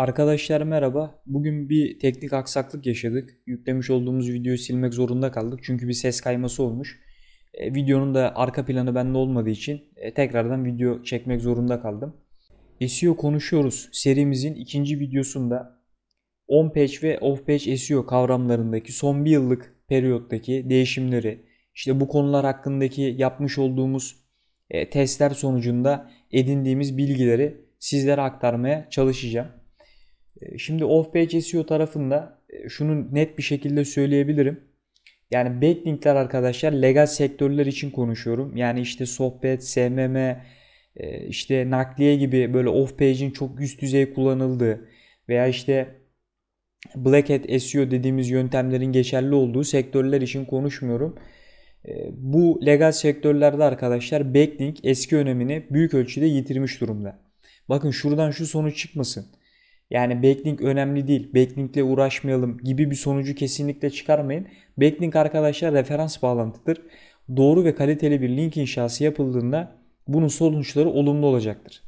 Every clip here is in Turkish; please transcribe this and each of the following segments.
Arkadaşlar merhaba. Bugün bir teknik aksaklık yaşadık. Yüklemiş olduğumuz videoyu silmek zorunda kaldık. Çünkü bir ses kayması olmuş. E, videonun da arka planı bende olmadığı için e, tekrardan video çekmek zorunda kaldım. SEO konuşuyoruz serimizin ikinci videosunda on page ve off page SEO kavramlarındaki son bir yıllık periyottaki değişimleri, işte bu konular hakkındaki yapmış olduğumuz e, testler sonucunda edindiğimiz bilgileri sizlere aktarmaya çalışacağım. Ee, şimdi off-page SEO tarafında e, şunu net bir şekilde söyleyebilirim. Yani backlinkler arkadaşlar legal sektörler için konuşuyorum. Yani işte sohbet, SMM, e, işte nakliye gibi böyle off-page'in çok üst düzey kullanıldığı veya işte black hat SEO dediğimiz yöntemlerin geçerli olduğu sektörler için konuşmuyorum. E, bu legal sektörlerde arkadaşlar backlink eski önemini büyük ölçüde yitirmiş durumda. Bakın şuradan şu sonuç çıkmasın. Yani backlink önemli değil. Backlinkle uğraşmayalım gibi bir sonucu kesinlikle çıkarmayın. Backlink arkadaşlar referans bağlantıdır. Doğru ve kaliteli bir link inşası yapıldığında bunun sonuçları olumlu olacaktır.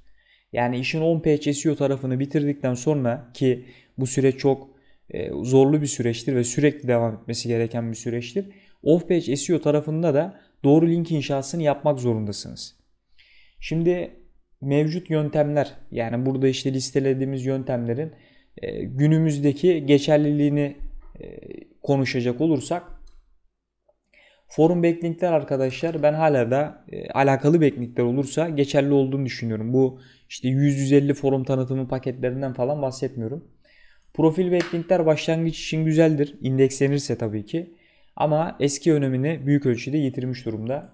Yani işin 10 page SEO tarafını bitirdikten sonra ki bu süreç çok e, zorlu bir süreçtir ve sürekli devam etmesi gereken bir süreçtir. Off-page SEO tarafında da doğru link inşasını yapmak zorundasınız. Şimdi mevcut yöntemler yani burada işte listelediğimiz yöntemlerin e, günümüzdeki geçerliliğini e, konuşacak olursak forum backlinkler arkadaşlar ben hala da e, alakalı backlinkler olursa geçerli olduğunu düşünüyorum. Bu işte 100-150 forum tanıtımı paketlerinden falan bahsetmiyorum. Profil backlinkler başlangıç için güzeldir. indekslenirse tabii ki. Ama eski önemini büyük ölçüde yitirmiş durumda.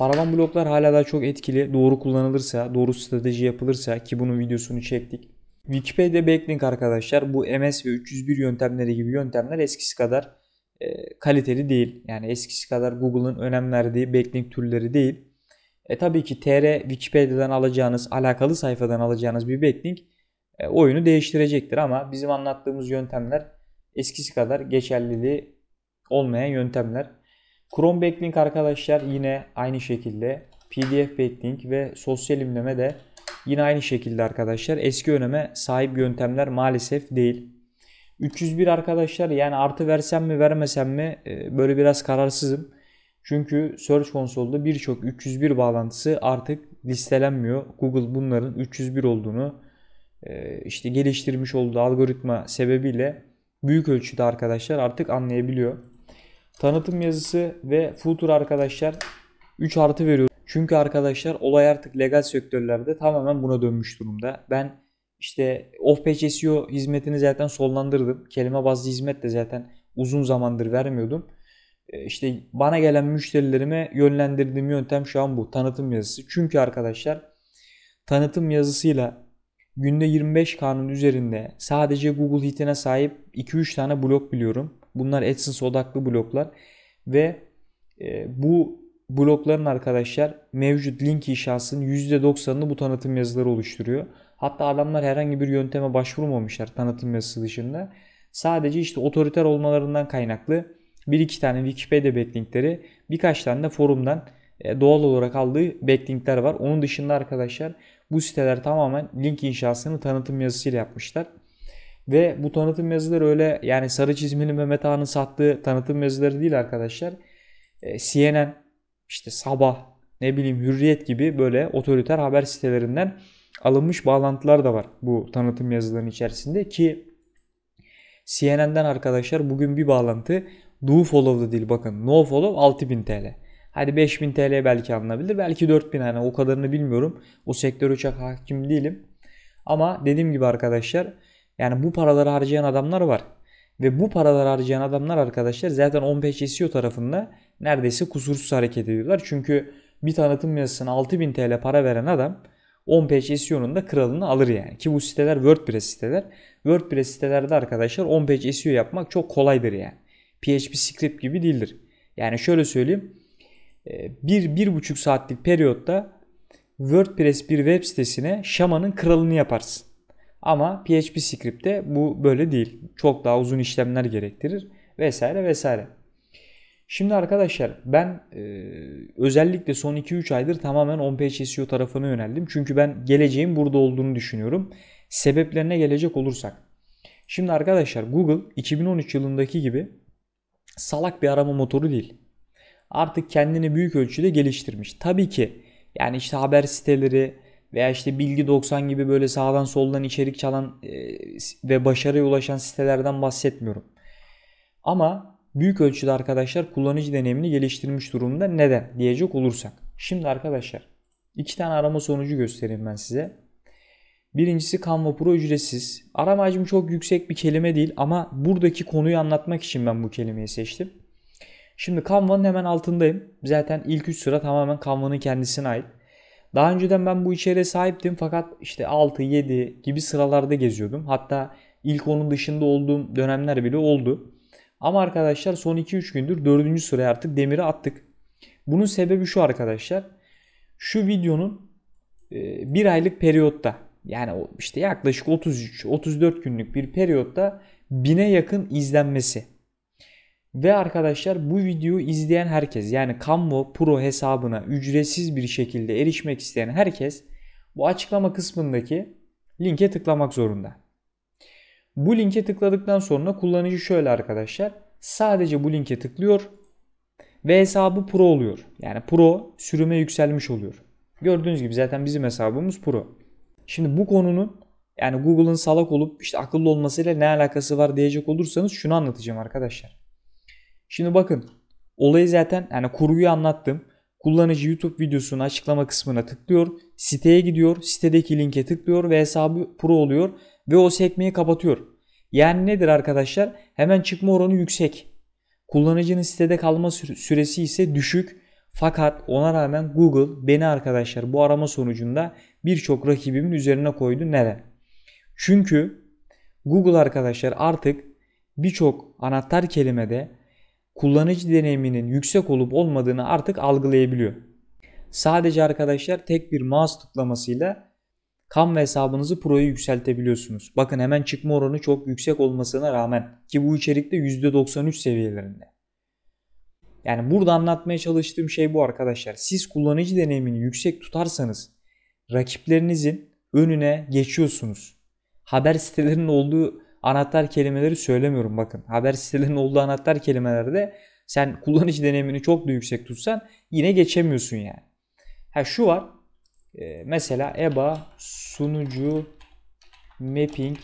Paravan bloklar hala daha çok etkili. Doğru kullanılırsa, doğru strateji yapılırsa ki bunun videosunu çektik. Wikipedia backlink arkadaşlar bu MS ve 301 yöntemleri gibi yöntemler eskisi kadar e, kaliteli değil. Yani eskisi kadar Google'ın önem verdiği backlink türleri değil. E tabii ki TR Wikipedia'dan alacağınız, alakalı sayfadan alacağınız bir backlink e, oyunu değiştirecektir ama bizim anlattığımız yöntemler eskisi kadar geçerliliği olmayan yöntemler. Chrome backlink arkadaşlar yine aynı şekilde PDF backlink ve sosyal imleme de yine aynı şekilde arkadaşlar eski öneme sahip yöntemler maalesef değil. 301 arkadaşlar yani artı versem mi vermesem mi e, böyle biraz kararsızım. Çünkü Search Console'da birçok 301 bağlantısı artık listelenmiyor. Google bunların 301 olduğunu e, işte geliştirmiş olduğu algoritma sebebiyle büyük ölçüde arkadaşlar artık anlayabiliyor. Tanıtım yazısı ve footer arkadaşlar 3 artı veriyorum. Çünkü arkadaşlar olay artık legal sektörlerde tamamen buna dönmüş durumda. Ben işte off-page SEO hizmetini zaten sonlandırdım. Kelime bazlı hizmet de zaten uzun zamandır vermiyordum. E, işte bana gelen müşterilerime yönlendirdiğim yöntem şu an bu. Tanıtım yazısı. Çünkü arkadaşlar tanıtım yazısıyla günde 25 kanun üzerinde sadece Google Hit'ine sahip 2-3 tane blog biliyorum. Bunlar AdSense odaklı bloklar ve e, bu blokların arkadaşlar mevcut link inşasının %90'ını bu tanıtım yazıları oluşturuyor. Hatta adamlar herhangi bir yönteme başvurmamışlar tanıtım yazısı dışında. Sadece işte otoriter olmalarından kaynaklı bir iki tane Wikipedia backlinkleri birkaç tane de forumdan e, doğal olarak aldığı backlinkler var. Onun dışında arkadaşlar bu siteler tamamen link inşasını tanıtım yazısıyla yapmışlar. Ve bu tanıtım yazıları öyle yani sarı çizmeli Mehmet Ağa'nın sattığı tanıtım yazıları değil arkadaşlar. E, CNN, işte Sabah, ne bileyim Hürriyet gibi böyle otoriter haber sitelerinden alınmış bağlantılar da var bu tanıtım yazılarının içerisinde ki CNN'den arkadaşlar bugün bir bağlantı do follow da değil bakın no follow 6000 TL. Hadi 5000 TL belki alınabilir belki 4000 hani o kadarını bilmiyorum. O sektör uçak hakim değilim. Ama dediğim gibi arkadaşlar yani bu paraları harcayan adamlar var. Ve bu paraları harcayan adamlar arkadaşlar zaten 15 SEO tarafında neredeyse kusursuz hareket ediyorlar. Çünkü bir tanıtım yazısına 6000 TL para veren adam 15 page SEO'nun da kralını alır yani. Ki bu siteler WordPress siteler. WordPress sitelerde arkadaşlar 15 SEO yapmak çok kolaydır yani. PHP script gibi değildir. Yani şöyle söyleyeyim. Ee, bir, bir buçuk saatlik periyotta WordPress bir web sitesine şamanın kralını yaparsın. Ama PHP script'te bu böyle değil. Çok daha uzun işlemler gerektirir vesaire vesaire. Şimdi arkadaşlar ben e, özellikle son 2-3 aydır tamamen on-page SEO tarafına yöneldim. Çünkü ben geleceğin burada olduğunu düşünüyorum. Sebeplerine gelecek olursak. Şimdi arkadaşlar Google 2013 yılındaki gibi salak bir arama motoru değil. Artık kendini büyük ölçüde geliştirmiş. Tabii ki yani işte haber siteleri, veya işte Bilgi 90 gibi böyle sağdan soldan içerik çalan e, ve başarıya ulaşan sitelerden bahsetmiyorum. Ama büyük ölçüde arkadaşlar kullanıcı deneyimini geliştirmiş durumda. Neden diyecek olursak. Şimdi arkadaşlar iki tane arama sonucu göstereyim ben size. Birincisi Canva Pro ücretsiz. Arama hacmi çok yüksek bir kelime değil ama buradaki konuyu anlatmak için ben bu kelimeyi seçtim. Şimdi Canva'nın hemen altındayım. Zaten ilk 3 sıra tamamen Canva'nın kendisine ait. Daha önceden ben bu içeriğe sahiptim fakat işte 6, 7 gibi sıralarda geziyordum. Hatta ilk onun dışında olduğum dönemler bile oldu. Ama arkadaşlar son 2-3 gündür 4. sıraya artık demiri attık. Bunun sebebi şu arkadaşlar. Şu videonun e, bir aylık periyotta yani işte yaklaşık 33-34 günlük bir periyotta bine yakın izlenmesi. Ve arkadaşlar bu videoyu izleyen herkes yani Canva Pro hesabına ücretsiz bir şekilde erişmek isteyen herkes bu açıklama kısmındaki linke tıklamak zorunda. Bu linke tıkladıktan sonra kullanıcı şöyle arkadaşlar sadece bu linke tıklıyor ve hesabı pro oluyor. Yani pro sürüme yükselmiş oluyor. Gördüğünüz gibi zaten bizim hesabımız pro. Şimdi bu konunun yani Google'ın salak olup işte akıllı olmasıyla ne alakası var diyecek olursanız şunu anlatacağım arkadaşlar. Şimdi bakın olayı zaten yani kurguyu anlattım. Kullanıcı YouTube videosunun açıklama kısmına tıklıyor. Siteye gidiyor. Sitedeki linke tıklıyor ve hesabı pro oluyor. Ve o sekmeyi kapatıyor. Yani nedir arkadaşlar? Hemen çıkma oranı yüksek. Kullanıcının sitede kalma süresi ise düşük. Fakat ona rağmen Google beni arkadaşlar bu arama sonucunda birçok rakibimin üzerine koydu. Neden? Çünkü Google arkadaşlar artık birçok anahtar kelimede kullanıcı deneyiminin yüksek olup olmadığını artık algılayabiliyor. Sadece arkadaşlar tek bir mouse tıklamasıyla Canva hesabınızı Pro'yu yükseltebiliyorsunuz. Bakın hemen çıkma oranı çok yüksek olmasına rağmen ki bu içerikte %93 seviyelerinde. Yani burada anlatmaya çalıştığım şey bu arkadaşlar. Siz kullanıcı deneyimini yüksek tutarsanız rakiplerinizin önüne geçiyorsunuz. Haber sitelerinin olduğu anahtar kelimeleri söylemiyorum bakın. Haber sitelerinin olduğu anahtar kelimelerde sen kullanıcı deneyimini çok da yüksek tutsan yine geçemiyorsun yani. Ha şu var. Ee, mesela EBA sunucu mapping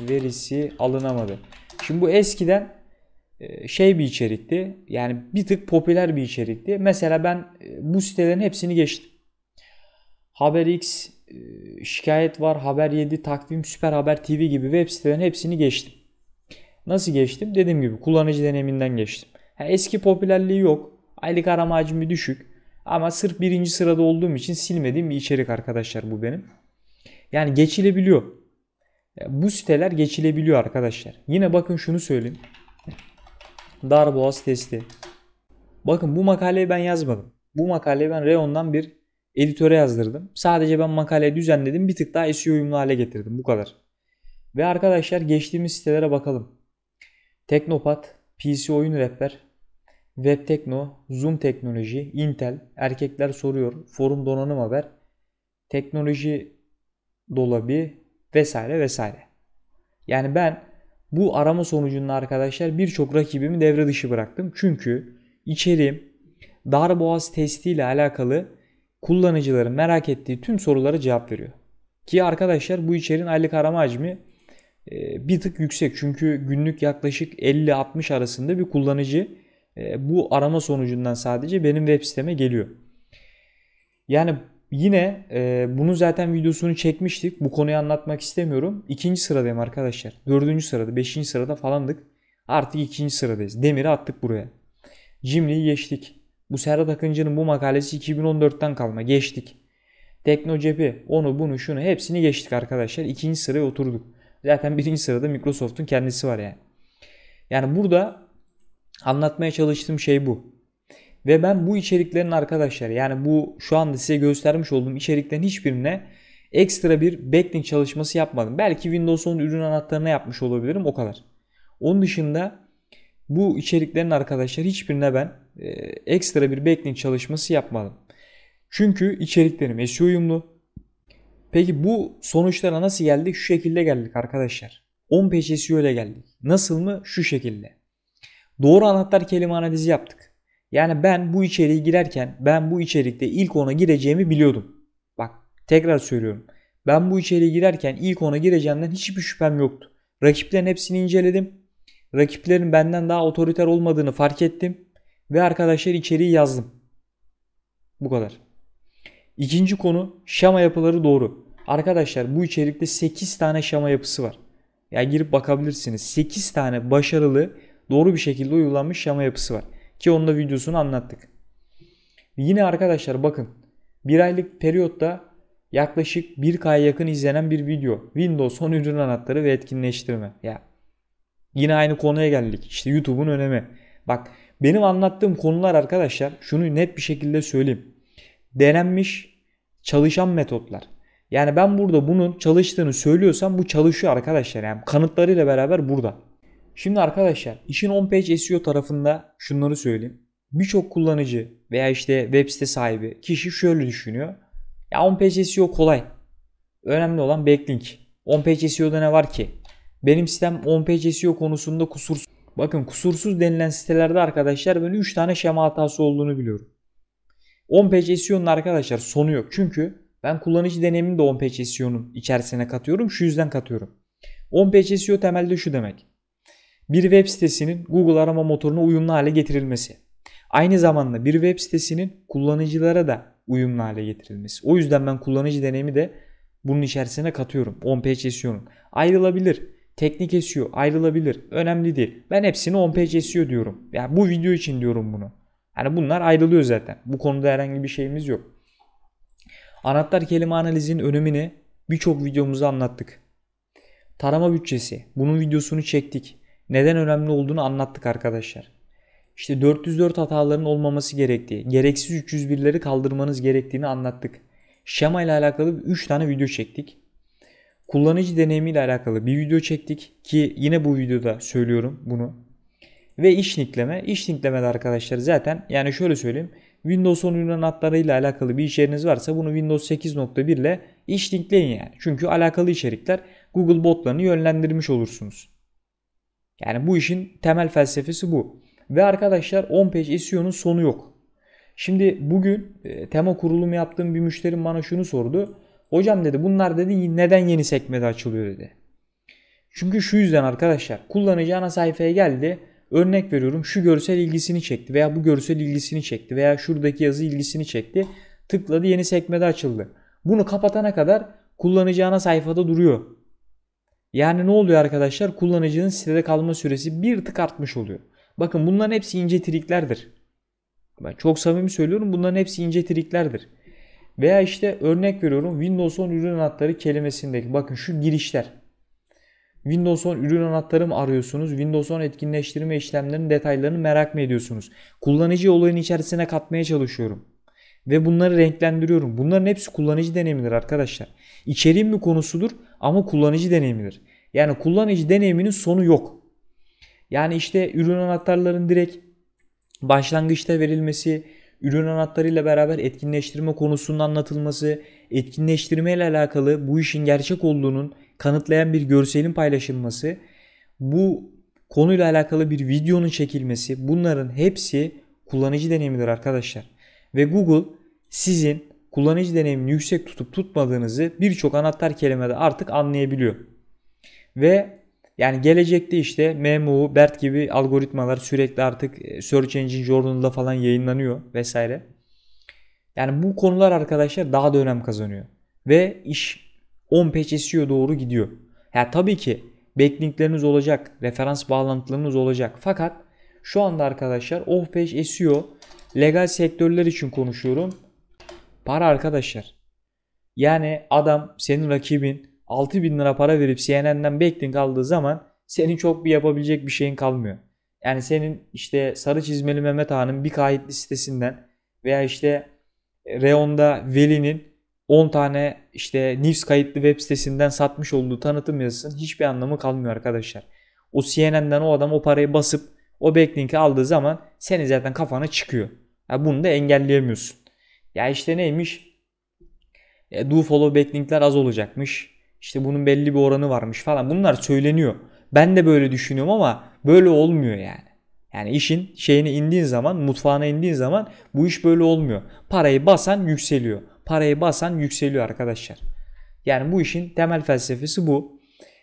verisi alınamadı. Şimdi bu eskiden e, şey bir içerikti. Yani bir tık popüler bir içerikti. Mesela ben e, bu sitelerin hepsini geçtim. HaberX, Şikayet Var, Haber 7, Takvim, Süper Haber TV gibi web sitelerin hepsini geçtim. Nasıl geçtim? Dediğim gibi kullanıcı deneyiminden geçtim. Ha, eski popülerliği yok. Aylık arama hacmi düşük. Ama sırf birinci sırada olduğum için silmediğim bir içerik arkadaşlar bu benim. Yani geçilebiliyor. Bu siteler geçilebiliyor arkadaşlar. Yine bakın şunu söyleyeyim. Darboğaz testi. Bakın bu makaleyi ben yazmadım. Bu makaleyi ben Reyon'dan bir editöre yazdırdım. Sadece ben makaleyi düzenledim. Bir tık daha SEO uyumlu hale getirdim. Bu kadar. Ve arkadaşlar geçtiğimiz sitelere bakalım. Teknopat, PC Oyun Rehber, Web Tekno, Zoom Teknoloji, Intel, Erkekler Soruyor, Forum Donanım Haber, Teknoloji Dolabı vesaire vesaire. Yani ben bu arama sonucunda arkadaşlar birçok rakibimi devre dışı bıraktım. Çünkü içeriğim dar boğaz testiyle alakalı kullanıcıların merak ettiği tüm sorulara cevap veriyor. Ki arkadaşlar bu içeriğin aylık arama hacmi e, bir tık yüksek. Çünkü günlük yaklaşık 50-60 arasında bir kullanıcı e, bu arama sonucundan sadece benim web siteme geliyor. Yani yine e, bunu zaten videosunu çekmiştik. Bu konuyu anlatmak istemiyorum. İkinci sıradayım arkadaşlar. Dördüncü sırada, beşinci sırada falandık. Artık ikinci sıradayız. Demiri attık buraya. Cimri'yi geçtik. Bu Serhat Akıncı'nın bu makalesi 2014'ten kalma. Geçtik. Tekno cepi, onu bunu şunu hepsini geçtik arkadaşlar. İkinci sıraya oturduk. Zaten birinci sırada Microsoft'un kendisi var yani. Yani burada anlatmaya çalıştığım şey bu. Ve ben bu içeriklerin arkadaşlar yani bu şu anda size göstermiş olduğum içeriklerin hiçbirine ekstra bir backlink çalışması yapmadım. Belki Windows 10 ürün anahtarına yapmış olabilirim o kadar. Onun dışında bu içeriklerin arkadaşlar hiçbirine ben e, ekstra bir backlink çalışması yapmadım. Çünkü içeriklerim SEO uyumlu. Peki bu sonuçlara nasıl geldik? Şu şekilde geldik arkadaşlar. 15 SEO ile geldik. Nasıl mı? Şu şekilde. Doğru anahtar kelime analizi yaptık. Yani ben bu içeriğe girerken ben bu içerikte ilk ona gireceğimi biliyordum. Bak tekrar söylüyorum. Ben bu içeriğe girerken ilk ona gireceğimden hiçbir şüphem yoktu. Rakiplerin hepsini inceledim. Rakiplerin benden daha otoriter olmadığını fark ettim ve arkadaşlar içeriği yazdım. Bu kadar. İkinci konu şema yapıları doğru. Arkadaşlar bu içerikte 8 tane şema yapısı var. Ya yani girip bakabilirsiniz. 8 tane başarılı doğru bir şekilde uygulanmış şema yapısı var. Ki onun da videosunu anlattık. Yine arkadaşlar bakın. bir aylık periyotta yaklaşık 1K'ya yakın izlenen bir video. Windows son ürün anahtarı ve etkinleştirme. Ya Yine aynı konuya geldik. İşte YouTube'un önemi. Bak benim anlattığım konular arkadaşlar şunu net bir şekilde söyleyeyim. Denenmiş çalışan metotlar. Yani ben burada bunun çalıştığını söylüyorsam bu çalışıyor arkadaşlar. Yani kanıtlarıyla beraber burada. Şimdi arkadaşlar işin on page SEO tarafında şunları söyleyeyim. Birçok kullanıcı veya işte web site sahibi kişi şöyle düşünüyor. Ya on page SEO kolay. Önemli olan backlink. On page SEO'da ne var ki? Benim sitem 10 PCSO konusunda kusursuz. Bakın kusursuz denilen sitelerde arkadaşlar ben 3 tane şema hatası olduğunu biliyorum. 10 PCSO'nun arkadaşlar sonu yok. Çünkü ben kullanıcı deneyimini de 10 PCSO'nun içerisine katıyorum. Şu yüzden katıyorum. 10 PCSO temelde şu demek. Bir web sitesinin Google arama motoruna uyumlu hale getirilmesi. Aynı zamanda bir web sitesinin kullanıcılara da uyumlu hale getirilmesi. O yüzden ben kullanıcı deneyimi de bunun içerisine katıyorum. 10 PCSO'nun. Ayrılabilir teknik SEO ayrılabilir. Önemli değil. Ben hepsini on page SEO diyorum. Yani bu video için diyorum bunu. Yani bunlar ayrılıyor zaten. Bu konuda herhangi bir şeyimiz yok. Anahtar kelime analizinin önemini birçok videomuzda anlattık. Tarama bütçesi. Bunun videosunu çektik. Neden önemli olduğunu anlattık arkadaşlar. İşte 404 hataların olmaması gerektiği, gereksiz 301'leri kaldırmanız gerektiğini anlattık. Şema ile alakalı 3 tane video çektik kullanıcı deneyimiyle alakalı bir video çektik ki yine bu videoda söylüyorum bunu. Ve iş linkleme. İş linkleme de arkadaşlar zaten yani şöyle söyleyeyim. Windows 10 ürün ile alakalı bir içeriniz varsa bunu Windows 8.1 ile iş linkleyin yani. Çünkü alakalı içerikler Google botlarını yönlendirmiş olursunuz. Yani bu işin temel felsefesi bu. Ve arkadaşlar 10 page SEO'nun sonu yok. Şimdi bugün e, tema kurulumu yaptığım bir müşterim bana şunu sordu. Hocam dedi bunlar dedi neden yeni sekmede açılıyor dedi. Çünkü şu yüzden arkadaşlar kullanıcı ana sayfaya geldi. Örnek veriyorum şu görsel ilgisini çekti veya bu görsel ilgisini çekti veya şuradaki yazı ilgisini çekti. Tıkladı yeni sekmede açıldı. Bunu kapatana kadar kullanıcı ana sayfada duruyor. Yani ne oluyor arkadaşlar? Kullanıcının sitede kalma süresi bir tık artmış oluyor. Bakın bunların hepsi ince triklerdir. Ben çok samimi söylüyorum bunların hepsi ince triklerdir. Veya işte örnek veriyorum Windows 10 ürün anahtarı kelimesindeki bakın şu girişler. Windows 10 ürün anahtarı mı arıyorsunuz? Windows 10 etkinleştirme işlemlerinin detaylarını merak mı ediyorsunuz? Kullanıcı olayın içerisine katmaya çalışıyorum. Ve bunları renklendiriyorum. Bunların hepsi kullanıcı deneyimidir arkadaşlar. İçeriğin bir konusudur ama kullanıcı deneyimidir. Yani kullanıcı deneyiminin sonu yok. Yani işte ürün anahtarların direkt başlangıçta verilmesi, ürün anahtarıyla beraber etkinleştirme konusunun anlatılması, etkinleştirme ile alakalı bu işin gerçek olduğunun kanıtlayan bir görselin paylaşılması, bu konuyla alakalı bir videonun çekilmesi bunların hepsi kullanıcı deneyimidir arkadaşlar. Ve Google sizin kullanıcı deneyimini yüksek tutup tutmadığınızı birçok anahtar kelimede artık anlayabiliyor. Ve yani gelecekte işte MMU, BERT gibi algoritmalar sürekli artık e, Search Engine Journal'da falan yayınlanıyor vesaire. Yani bu konular arkadaşlar daha da önem kazanıyor. Ve iş 10 page SEO doğru gidiyor. Ya yani tabii ki backlinkleriniz olacak, referans bağlantılarınız olacak. Fakat şu anda arkadaşlar off page SEO legal sektörler için konuşuyorum. Para arkadaşlar. Yani adam senin rakibin 6 bin lira para verip CNN'den backlink aldığı zaman senin çok bir yapabilecek bir şeyin kalmıyor. Yani senin işte Sarı Çizmeli Mehmet Ağa'nın bir kayıtlı sitesinden veya işte e, Reon'da Veli'nin 10 tane işte News kayıtlı web sitesinden satmış olduğu tanıtım yazısının hiçbir anlamı kalmıyor arkadaşlar. O CNN'den o adam o parayı basıp o backlink'i aldığı zaman senin zaten kafana çıkıyor. Ya bunu da engelleyemiyorsun. Ya işte neymiş? E, do follow backlinkler az olacakmış. İşte bunun belli bir oranı varmış falan. Bunlar söyleniyor. Ben de böyle düşünüyorum ama böyle olmuyor yani. Yani işin şeyine indiğin zaman, mutfağına indiğin zaman bu iş böyle olmuyor. Parayı basan yükseliyor. Parayı basan yükseliyor arkadaşlar. Yani bu işin temel felsefesi bu.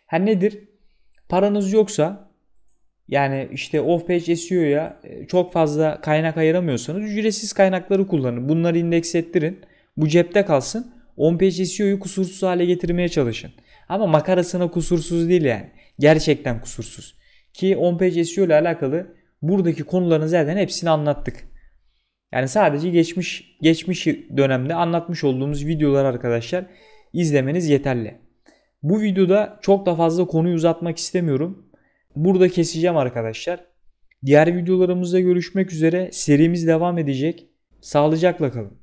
Ha nedir? Paranız yoksa yani işte off page SEO'ya e, çok fazla kaynak ayıramıyorsanız ücretsiz kaynakları kullanın. Bunları indeks ettirin. Bu cepte kalsın. 15 SEO'yu kusursuz hale getirmeye çalışın. Ama makarasına kusursuz değil yani. Gerçekten kusursuz. Ki 15 SEO ile alakalı buradaki konuların zaten hepsini anlattık. Yani sadece geçmiş geçmiş dönemde anlatmış olduğumuz videolar arkadaşlar izlemeniz yeterli. Bu videoda çok da fazla konuyu uzatmak istemiyorum. Burada keseceğim arkadaşlar. Diğer videolarımızda görüşmek üzere. Serimiz devam edecek. Sağlıcakla kalın.